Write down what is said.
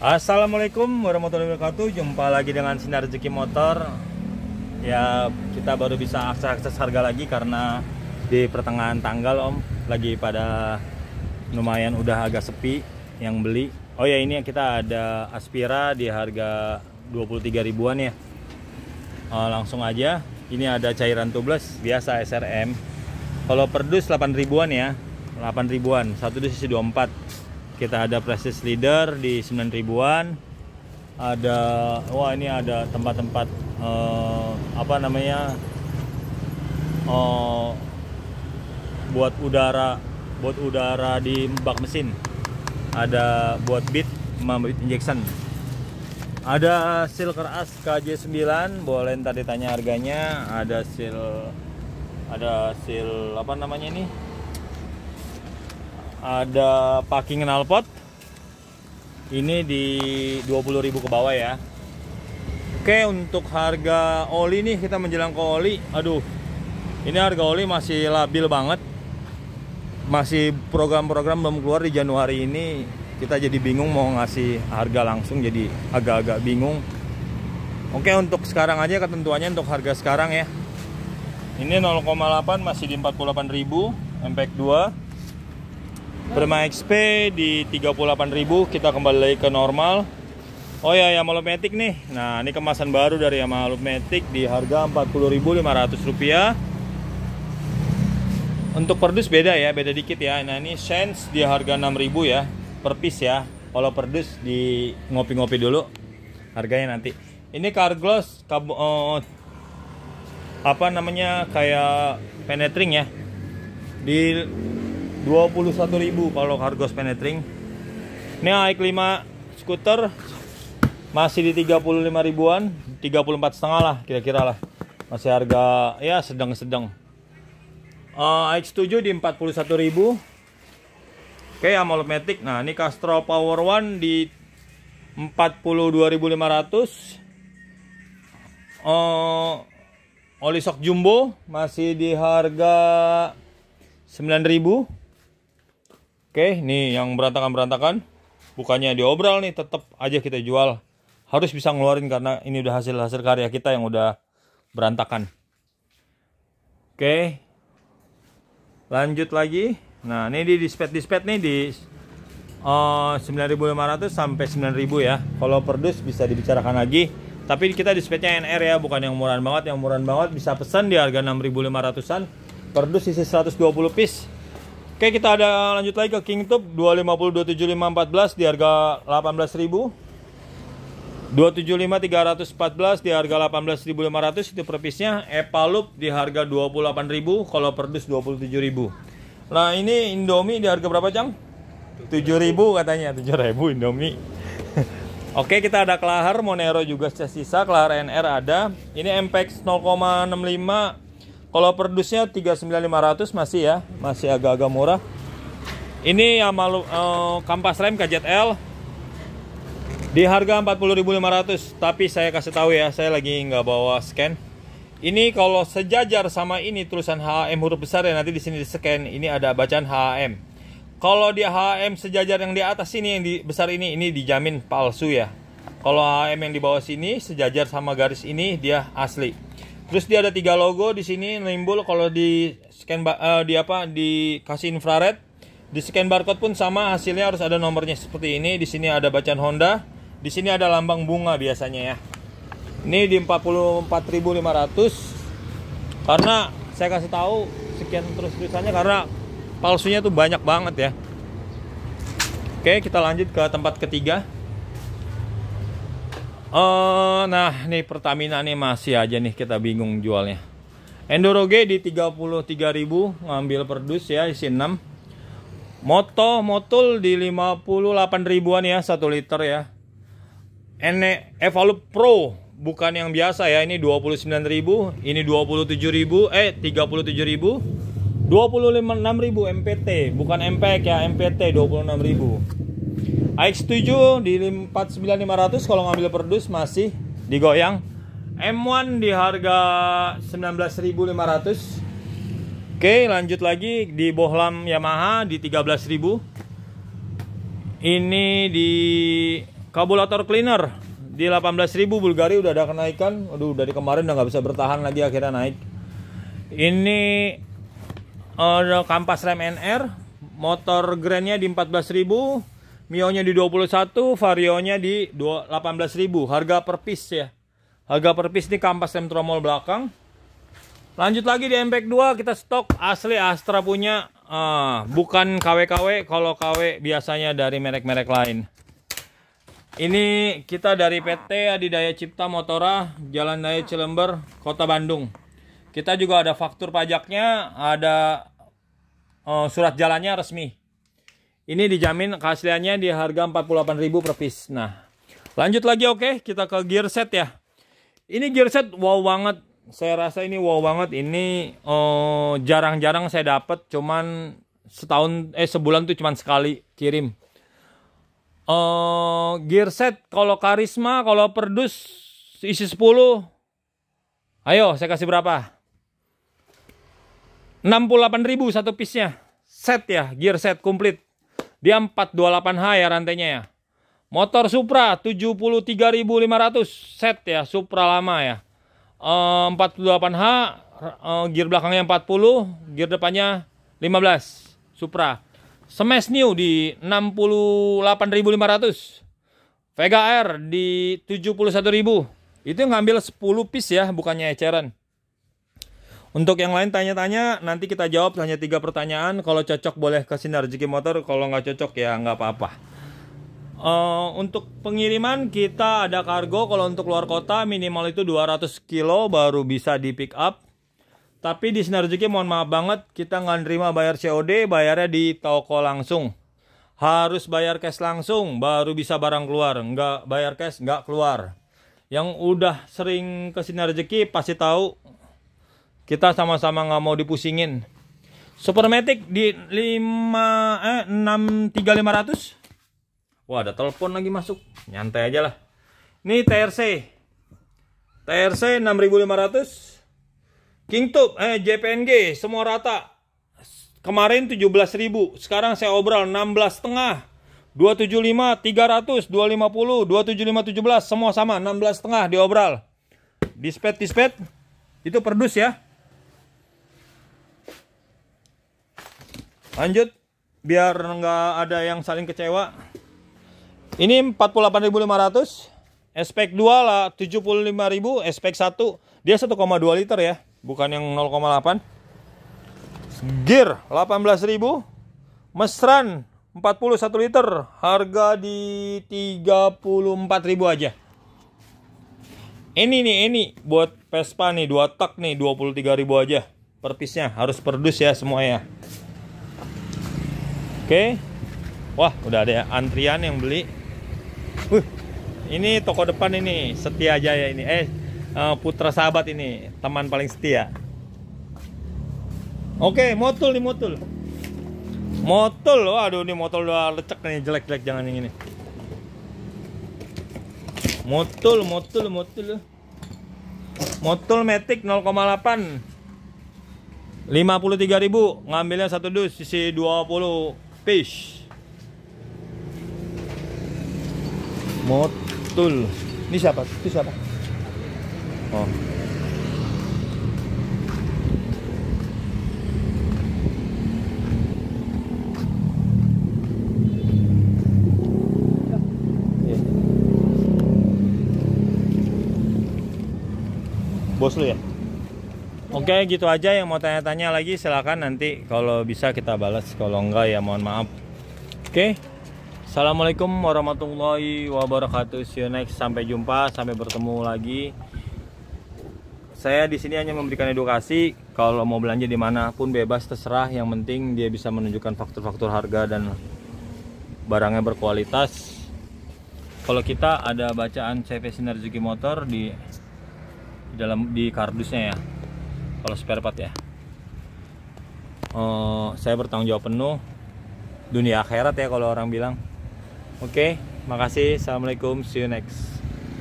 Assalamualaikum warahmatullahi wabarakatuh Jumpa lagi dengan Sinar Rezeki Motor Ya kita baru bisa akses-akses harga lagi karena di pertengahan tanggal om Lagi pada lumayan udah agak sepi yang beli Oh ya ini kita ada Aspira di harga 23 ribuan ya Oh, Langsung aja Ini ada cairan tubeless biasa SRM Kalau perdus 8 ribuan ya 8 ribuan satu dus isi 24 kita ada prestige leader di 9000 an ada wah ini ada tempat-tempat uh, apa namanya uh, buat udara buat udara di bak mesin ada buat bit membuat injection ada seal keras KJ9 boleh ntar ditanya harganya ada seal ada seal apa namanya ini ada parking knalpot ini di 20.000 ke bawah ya oke untuk harga oli nih kita menjelang ke oli aduh ini harga oli masih labil banget masih program-program belum keluar di Januari ini kita jadi bingung mau ngasih harga langsung jadi agak-agak bingung oke untuk sekarang aja ketentuannya untuk harga sekarang ya ini 0,8 masih di 48.000 MPEG 2 Prima XP di 38.000 kita kembali ke normal Oh ya Yamaha metik nih Nah ini kemasan baru dari Yamaha Matic di harga 40.500 rupiah Untuk perdus beda ya beda dikit ya Nah ini Sense di harga 6.000 ya per piece ya Kalau perdus di ngopi-ngopi dulu harganya nanti Ini gloss kab uh, apa namanya kayak penetring ya di 21.000 kalau cargo spanetring ini AX5 skuter masih di 35 ribuan 34 setengah lah kira-kira lah masih harga ya sedang-sedang eh, uh, AX7 di 41 ribu oke okay, Amalot Matic nah ini Castro Power One di 42.500 uh, oli sok jumbo masih di harga 9000 Oke, nih yang berantakan-berantakan bukannya diobral nih, tetap aja kita jual. Harus bisa ngeluarin karena ini udah hasil-hasil karya kita yang udah berantakan. Oke. Lanjut lagi. Nah, ini di dispet-dispet nih di uh, eh, 9.500 sampai 9.000 ya. Kalau perdus bisa dibicarakan lagi. Tapi kita dispetnya NR ya, bukan yang murahan banget. Yang murahan banget bisa pesan di harga 6.500-an. Perdus isi 120 piece Oke, kita ada lanjut lagi ke Tube 250 275 14 di harga 18.000. 275 314 di harga 18.500 itu per piece-nya, Epalup di harga 28.000, kalau perdus 27.000. Nah, ini Indomie di harga berapa, Cang? 7.000 katanya, 7.000 Indomie. Oke, kita ada Kelahar Monero juga sisa, Kelahar NR ada. Ini MPX 0,65 kalau perdusnya 39500 masih ya, masih agak-agak murah. Ini yang malu eh, kampas rem KZL di harga 40.500, tapi saya kasih tahu ya, saya lagi nggak bawa scan. Ini kalau sejajar sama ini tulisan HM huruf besar ya nanti di sini di scan ini ada bacaan HM. Kalau dia HM sejajar yang di atas ini yang di besar ini ini dijamin palsu ya. Kalau HM yang di bawah sini sejajar sama garis ini dia asli. Terus dia ada tiga logo di sini nimbul kalau di scan uh, di apa dikasih infrared di scan barcode pun sama hasilnya harus ada nomornya seperti ini di sini ada bacaan Honda di sini ada lambang bunga biasanya ya ini di 44.500 karena saya kasih tahu sekian terus tulisannya karena palsunya tuh banyak banget ya Oke kita lanjut ke tempat ketiga Uh, nah, nih Pertamina nih masih aja nih kita bingung jualnya. Enduro G di 33.000 ngambil perdus ya isi 6. Moto Motul di 58 ribuan ya 1 liter ya. Ene Evolve Pro bukan yang biasa ya ini 29.000, ini 27.000, eh 37.000. 25.000 MPT, bukan MPK e ya, MPT 26.000. AX7 di 49500 kalau ngambil perdus masih digoyang. M1 di harga 19.500. Oke, lanjut lagi di bohlam Yamaha di 13.000. Ini di kabulator cleaner di 18.000 Bulgari udah ada kenaikan. Aduh, dari kemarin udah nggak bisa bertahan lagi akhirnya naik. Ini uh, kampas rem NR, motor grandnya di 14.000 Mio-nya di 21, vario nya di 18.000. Harga per piece ya. Harga per piece ini kampas rem tromol belakang. Lanjut lagi di MPEG 2 kita stok asli Astra punya uh, bukan KW-KW kalau KW biasanya dari merek-merek lain. Ini kita dari PT Adidaya Cipta Motora Jalan Daya Cilember, Kota Bandung. Kita juga ada faktur pajaknya, ada uh, surat jalannya resmi. Ini dijamin keasliannya di harga 48.000 per piece. Nah, lanjut lagi oke, okay? kita ke gear set ya. Ini gear set wow banget. Saya rasa ini wow banget. Ini eh, jarang-jarang oh, saya dapat, cuman setahun eh sebulan tuh cuman sekali kirim. Uh, gear set kalau karisma kalau perdus isi 10 ayo saya kasih berapa 68.000 satu piece nya set ya gear set komplit dia 428H ya rantainya ya. Motor Supra 73.500 set ya, Supra lama ya. E, eh, 428 h e, gear belakangnya 40, gear depannya 15, Supra. Smash New di 68.500. Vega R di 71.000. Itu ngambil 10 piece ya, bukannya eceran. Untuk yang lain tanya-tanya, nanti kita jawab hanya tiga pertanyaan. Kalau cocok boleh ke Sinar Rezeki Motor, kalau nggak cocok ya nggak apa-apa. Uh, untuk pengiriman kita ada kargo, kalau untuk luar kota minimal itu 200 kilo baru bisa di pick up. Tapi di Sinar Rezeki mohon maaf banget, kita nggak nerima bayar COD, bayarnya di toko langsung. Harus bayar cash langsung, baru bisa barang keluar. Nggak bayar cash, nggak keluar. Yang udah sering ke Sinar Rezeki pasti tahu kita sama-sama nggak mau dipusingin. Supermatic di 5 eh 63500. Wah, ada telepon lagi masuk. Nyantai aja lah. Ini TRC. TRC 6500. Tube eh JPNG semua rata. Kemarin 17.000, sekarang saya obral 16 tengah. 275, 300, 250, 275, 17 semua sama 16 di obral Dispet dispet itu perdus ya. lanjut biar nggak ada yang saling kecewa ini 48.500 spek 2 lah 75.000 spek 1 dia 1,2 liter ya bukan yang 0,8 gear 18.000 mesran 41 liter harga di 34.000 aja ini nih ini buat Vespa nih dua tak nih 23.000 aja per piece-nya harus perdus ya semua ya Oke. Wah, udah ada antrian yang beli. Uh, ini toko depan ini Setia Jaya ini. Eh, eh, Putra Sahabat ini, teman paling setia. Oke, motul nih motul. Motul, waduh ini motul udah lecek nih jelek-jelek jangan yang ini. Motul, motul, motul. Motul Matic 0,8 53.000 ngambilnya satu dus sisi 20 Fish, Motul. Ini siapa? Itu siapa? Oh. Iya. Bos lu ya? Oke, gitu aja yang mau tanya-tanya lagi silahkan nanti kalau bisa kita balas, kalau enggak ya mohon maaf. Oke. Assalamualaikum warahmatullahi wabarakatuh. See you next. Sampai jumpa, sampai bertemu lagi. Saya di sini hanya memberikan edukasi. Kalau mau belanja di mana pun bebas terserah. Yang penting dia bisa menunjukkan faktor-faktor harga dan barangnya berkualitas. Kalau kita ada bacaan CV Sinar Motor di dalam di kardusnya ya kalau spare part ya uh, saya bertanggung jawab penuh dunia akhirat ya kalau orang bilang oke okay, makasih assalamualaikum see you next